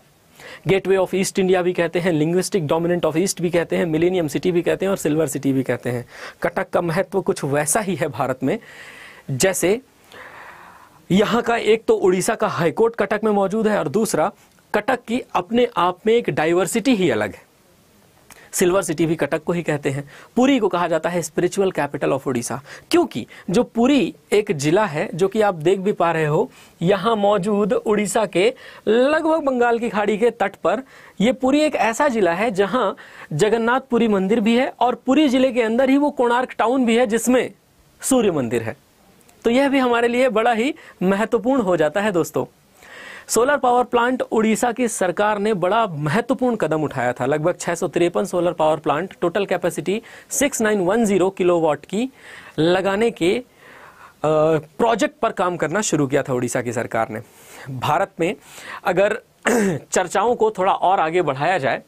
gateway of east India भी कहते हैं लिंग्विस्टिक डोमिनेंट ऑफ ईस्ट भी कहते हैं मिलेनियम सिटी भी कहते हैं और सिल्वर सिटी भी कहते हैं कटक का महत्व कुछ वैसा ही है भारत में जैसे यहाँ का एक तो उड़ीसा का हाईकोर्ट कटक में मौजूद है और दूसरा कटक की अपने आप में एक डाइवर्सिटी ही अलग है सिल्वर सिटी भी कटक को ही कहते हैं पुरी को कहा जाता है स्पिरिचुअल कैपिटल ऑफ उड़ीसा क्योंकि जो पुरी एक जिला है जो कि आप देख भी पा रहे हो यहाँ मौजूद उड़ीसा के लगभग बंगाल की खाड़ी के तट पर ये पुरी एक ऐसा जिला है जहाँ जगन्नाथ पुरी मंदिर भी है और पुरी जिले के अंदर ही वो कोणार्क टाउन भी है जिसमें सूर्य मंदिर है तो यह भी हमारे लिए बड़ा ही महत्वपूर्ण हो जाता है दोस्तों सोलर पावर प्लांट उड़ीसा की सरकार ने बड़ा महत्वपूर्ण कदम उठाया था लगभग छह solar power plant total capacity 6910 kilowatt की लगाने के प्रोजेक्ट पर काम करना शुरू किया था उड़ीसा की सरकार ने भारत में अगर [CLEARS THROAT] चर्चाओं को थोड़ा और आगे बढ़ाया जाए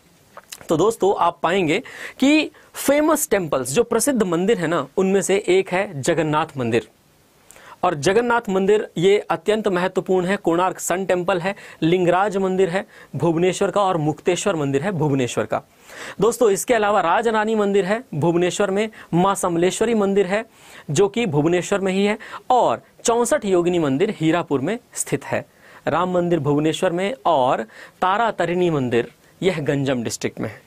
तो दोस्तों आप पाएंगे कि फेमस टेम्पल्स जो प्रसिद्ध मंदिर है ना उनमें से एक है जगन्नाथ मंदिर और जगन्नाथ मंदिर ये अत्यंत महत्वपूर्ण है कोणार्क सन टेम्पल है लिंगराज मंदिर है भुवनेश्वर का और मुक्तेश्वर मंदिर है भुवनेश्वर का दोस्तों इसके अलावा राजरानी मंदिर है भुवनेश्वर में माँ समलेश्वरी मंदिर है जो कि भुवनेश्वर में ही है और चौंसठ योगिनी मंदिर हीरापुर में स्थित है राम मंदिर भुवनेश्वर में और तारा तरिणी मंदिर यह गंजम डिस्ट्रिक्ट में है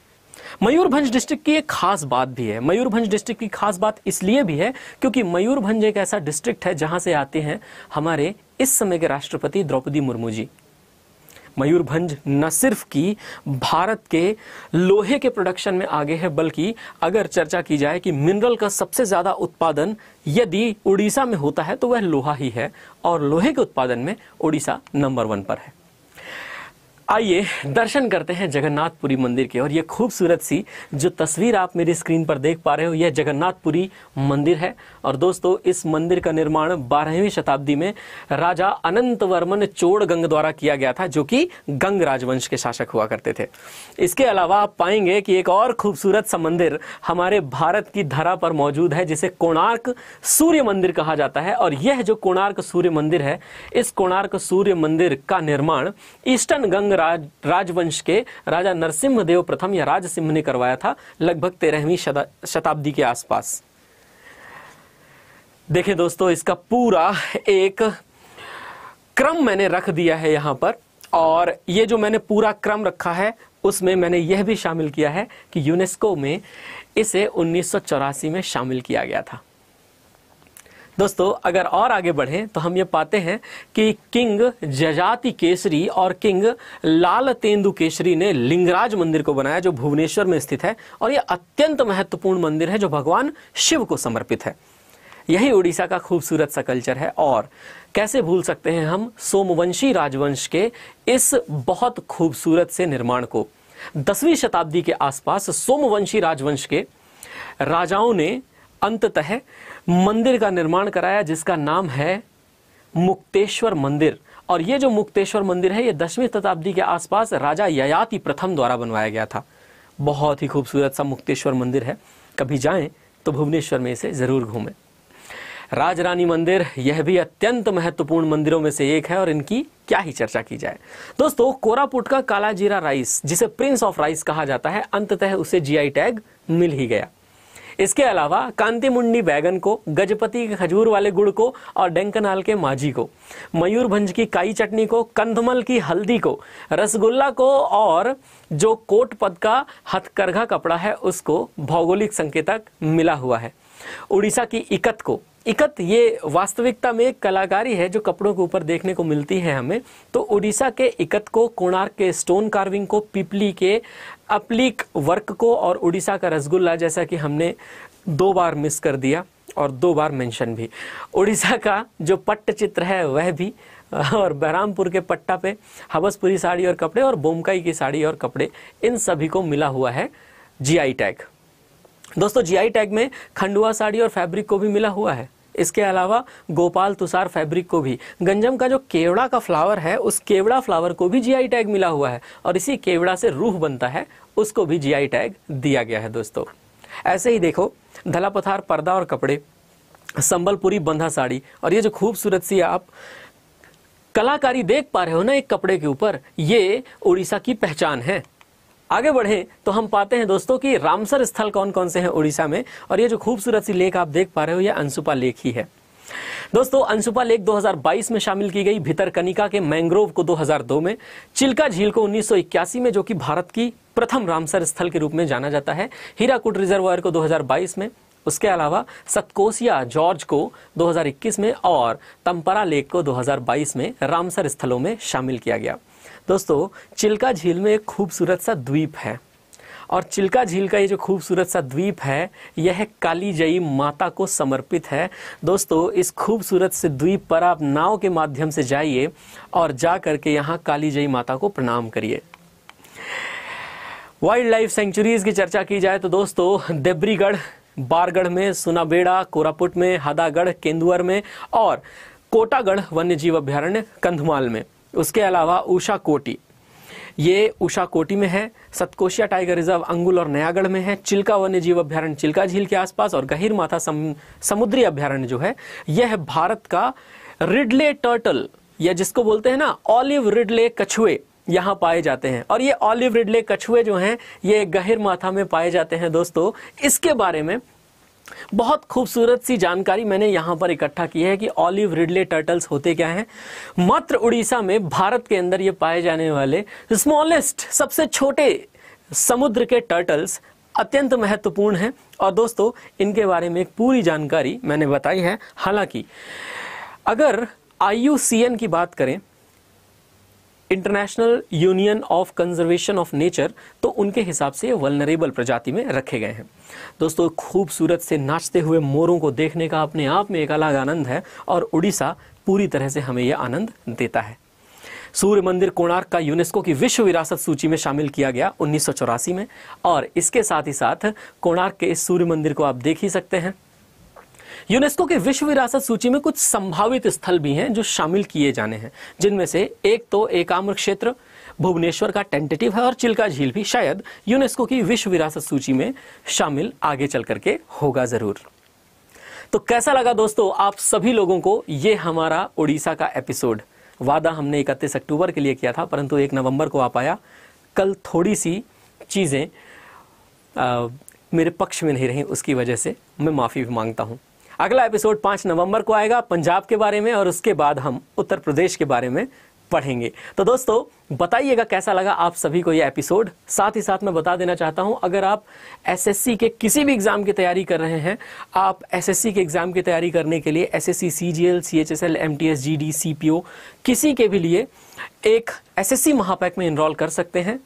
मयूरभंज डिस्ट्रिक्ट की एक खास बात भी है मयूरभंज डिस्ट्रिक्ट की खास बात इसलिए भी है क्योंकि मयूरभंज एक ऐसा डिस्ट्रिक्ट है जहां से आते हैं हमारे इस समय के राष्ट्रपति द्रौपदी मुर्मू जी मयूरभंज न सिर्फ की भारत के लोहे के प्रोडक्शन में आगे है बल्कि अगर चर्चा की जाए कि मिनरल का सबसे ज़्यादा उत्पादन यदि उड़ीसा में होता है तो वह लोहा ही है और लोहे के उत्पादन में उड़ीसा नंबर वन पर है आइए दर्शन करते हैं जगन्नाथपुरी मंदिर के और ये खूबसूरत सी जो तस्वीर आप मेरी स्क्रीन पर देख पा रहे हो यह जगन्नाथपुरी मंदिर है और दोस्तों इस मंदिर का निर्माण 12वीं शताब्दी में राजा अनंत वर्मन चोड़ गंग द्वारा किया गया था जो कि गंग राजवंश के शासक हुआ करते थे इसके अलावा आप पाएंगे कि एक और खूबसूरत सा मंदिर हमारे भारत की धरा पर मौजूद है जिसे कोणार्क सूर्य मंदिर कहा जाता है और यह जो कोणार्क सूर्य मंदिर है इस कोणार्क सूर्य मंदिर का निर्माण ईस्टर्न गंग राज राजवंश के राजा नरसिम्हदेव प्रथम या राजसिंह ने करवाया था लगभग तेरहवीं शताब्दी के आसपास देखिए दोस्तों इसका पूरा एक क्रम मैंने रख दिया है यहां पर और ये जो मैंने पूरा क्रम रखा है उसमें मैंने यह भी शामिल किया है कि यूनेस्को में इसे उन्नीस में शामिल किया गया था दोस्तों अगर और आगे बढ़ें तो हम ये पाते हैं कि किंग जजाति केसरी और किंग लाल तेंदु केसरी ने लिंगराज मंदिर को बनाया जो भुवनेश्वर में स्थित है और ये अत्यंत महत्वपूर्ण मंदिर है जो भगवान शिव को समर्पित है यही उड़ीसा का खूबसूरत सा कल्चर है और कैसे भूल सकते हैं हम सोमवंशी राजवंश के इस बहुत खूबसूरत से निर्माण को दसवीं शताब्दी के आसपास सोमवंशी राजवंश के राजाओं ने अंततः मंदिर का निर्माण कराया जिसका नाम है मुक्तेश्वर मंदिर और ये जो मुक्तेश्वर मंदिर है ये दसवीं शताब्दी के आसपास राजा ययाति प्रथम द्वारा बनवाया गया था बहुत ही खूबसूरत सा मुक्तेश्वर मंदिर है कभी जाएं तो भुवनेश्वर में इसे ज़रूर घूमें राजरानी मंदिर यह भी अत्यंत महत्वपूर्ण मंदिरों में से एक है और इनकी क्या ही चर्चा की जाए दोस्तों कोरापुट का काला जीरा राइस जिसे प्रिंस ऑफ राइस कहा जाता है अंततः उसे जीआई टैग मिल ही गया इसके अलावा कांति मुंडी बैगन को गजपति के खजूर वाले गुड़ को और डेंकनाल के माझी को मयूरभंज की काई चटनी को कंधमल की हल्दी को रसगुल्ला को और जो कोट पद का हथकरघा कपड़ा है उसको भौगोलिक संकेतक मिला हुआ है उड़ीसा की इकत को इकत ये वास्तविकता में एक कलाकारी है जो कपड़ों के ऊपर देखने को मिलती है हमें तो उड़ीसा के इकत को कोणार्क के स्टोन कार्विंग को पिपली के अप्लीक वर्क को और उड़ीसा का रसगुल्ला जैसा कि हमने दो बार मिस कर दिया और दो बार मेंशन भी उड़ीसा का जो पट्ट चित्र है वह भी और बहरामपुर के पट्टा पे हवसपुरी साड़ी और कपड़े और बोमकाई की साड़ी और कपड़े इन सभी को मिला हुआ है जी टैग दोस्तों जीआई टैग में खंडुआ साड़ी और फैब्रिक को भी मिला हुआ है इसके अलावा गोपाल तुषार फैब्रिक को भी गंजम का जो केवड़ा का फ्लावर है उस केवड़ा फ्लावर को भी जीआई टैग मिला हुआ है और इसी केवड़ा से रूह बनता है उसको भी जीआई टैग दिया गया है दोस्तों ऐसे ही देखो धला पथार पर्दा और कपड़े संबलपुरी बंधा साड़ी और ये जो खूबसूरत सी आप कलाकारी देख पा रहे हो ना एक कपड़े के ऊपर ये उड़ीसा की पहचान है आगे बढ़ें तो हम पाते हैं दोस्तों कि रामसर स्थल कौन कौन से हैं उड़ीसा में और ये जो खूबसूरत सी लेक आप देख पा रहे हो ये अंशुपा लेक ही है दोस्तों अंशुपा लेक 2022 में शामिल की गई भितरकनिका के मैंग्रोव को 2002 में चिल्का झील को 1981 में जो कि भारत की प्रथम रामसर स्थल के रूप में जाना जाता है हीराकुट रिजर्वायर को 2022 में उसके अलावा सतकोसिया जॉर्ज को 2021 में और तंपरा लेक को 2022 में रामसर स्थलों में शामिल किया गया दोस्तों चिल्का झील में एक खूबसूरत सा द्वीप है और चिल्का झील का ये जो खूबसूरत सा द्वीप है यह कालीजई माता को समर्पित है दोस्तों इस खूबसूरत से द्वीप पर आप नाव के माध्यम से जाइए और जा करके यहाँ कालीजई माता को प्रणाम करिए वाइल्ड लाइफ सेंचुरीज की चर्चा की जाए तो दोस्तों देब्रीगढ़ बारगढ़ में सुनाबेड़ा कोरापुट में हदागढ़ केंदुअर में और कोटागढ़ वन्यजीव अभ्यारण्य कंधमाल में उसके अलावा उषा कोटी ये उषा कोटी में है सतकोशिया टाइगर रिजर्व अंगुल और नयागढ़ में है चिल्का वन्य जीव अभ्यारण्य चिल्का झील के आसपास और गहिर माथा सम, समुद्री अभ्यारण्य जो है यह है भारत का रिडले टर्टल या जिसको बोलते हैं ना ऑलिव रिडले कछुए यहाँ पाए जाते हैं और ये ऑलिव रिडले कछुए जो हैं ये गहिर माथा में पाए जाते हैं दोस्तों इसके बारे में बहुत खूबसूरत सी जानकारी मैंने यहाँ पर इकट्ठा की है कि ऑलिव रिडले टर्टल्स होते क्या हैं मात्र उड़ीसा में भारत के अंदर ये पाए जाने वाले स्मॉलेस्ट सबसे छोटे समुद्र के टर्टल्स अत्यंत महत्वपूर्ण हैं और दोस्तों इनके बारे में एक पूरी जानकारी मैंने बताई है हालांकि अगर आई की बात करें international union of conservation of nature तो उनके हिसाब से वलनरेबल प्रजाति में रखे गए हैं दोस्तों खूबसूरत से नाचते हुए मोरों को देखने का अपने आप में एक अलग आनंद है और उड़ीसा पूरी तरह से हमें यह आनंद देता है सूर्य मंदिर कोणार्क का यूनेस्को की विश्व विरासत सूची में शामिल किया गया उन्नीस में और इसके साथ ही साथ कोणार्क के इस सूर्य मंदिर को आप देख ही सकते हैं यूनेस्को के विश्व विरासत सूची में कुछ संभावित स्थल भी हैं जो शामिल किए जाने हैं जिनमें से एक तो एकाम्र क्षेत्र भुवनेश्वर का टेंटेटिव है और चिल्का झील भी शायद यूनेस्को की विश्व विरासत सूची में शामिल आगे चल करके होगा जरूर तो कैसा लगा दोस्तों आप सभी लोगों को ये हमारा उड़ीसा का एपिसोड वादा हमने इकतीस अक्टूबर के लिए किया था परंतु एक नवंबर को आ पाया कल थोड़ी सी चीज़ें मेरे पक्ष में नहीं रहीं उसकी वजह से मैं माफ़ी भी मांगता हूँ अगला एपिसोड पाँच नवंबर को आएगा पंजाब के बारे में और उसके बाद हम उत्तर प्रदेश के बारे में पढ़ेंगे तो दोस्तों बताइएगा कैसा लगा आप सभी को यह एपिसोड साथ ही साथ मैं बता देना चाहता हूं अगर आप एसएससी के किसी भी एग्ज़ाम की तैयारी कर रहे हैं आप एसएससी के एग्ज़ाम की तैयारी करने के लिए SSC CGL CHSL MTS GD CPO किसी के भी लिए एक एसएससी महापैक में इनरोल कर सकते हैं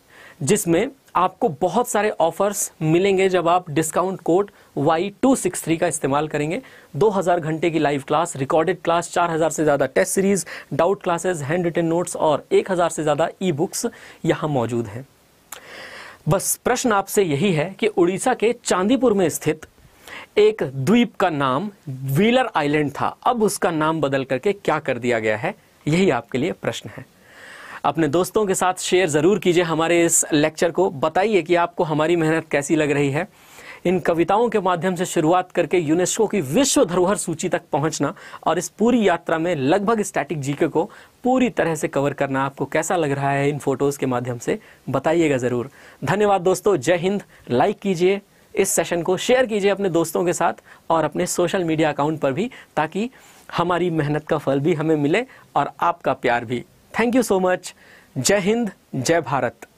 जिसमें आपको बहुत सारे ऑफर्स मिलेंगे जब आप डिस्काउंट कोड Y263 का इस्तेमाल करेंगे 2000 घंटे की लाइव क्लास रिकॉर्डेड क्लास 4000 से ज़्यादा test series doubt classes handwritten notes और 1000 से ज़्यादा ई बुक्स यहाँ मौजूद हैं बस प्रश्न आपसे यही है कि उड़ीसा के चांदीपुर में स्थित एक द्वीप का नाम व्हीलर आइलैंड था अब उसका नाम बदल करके क्या कर दिया गया है यही आपके लिए प्रश्न है अपने दोस्तों के साथ शेयर ज़रूर कीजिए हमारे इस लेक्चर को बताइए कि आपको हमारी मेहनत कैसी लग रही है इन कविताओं के माध्यम से शुरुआत करके यूनेस्को की विश्व धरोहर सूची तक पहुंचना और इस पूरी यात्रा में लगभग स्टैटिक जीके को पूरी तरह से कवर करना आपको कैसा लग रहा है इन फोटोज़ के माध्यम से बताइएगा ज़रूर धन्यवाद दोस्तों जय हिंद लाइक कीजिए इस सेशन को शेयर कीजिए अपने दोस्तों के साथ और अपने सोशल मीडिया अकाउंट पर भी ताकि हमारी मेहनत का फल भी हमें मिले और आपका प्यार भी थैंक यू सो मच जय हिंद जय भारत